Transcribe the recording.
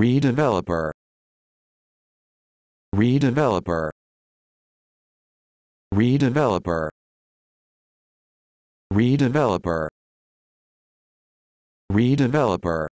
redeveloper redeveloper redeveloper redeveloper redeveloper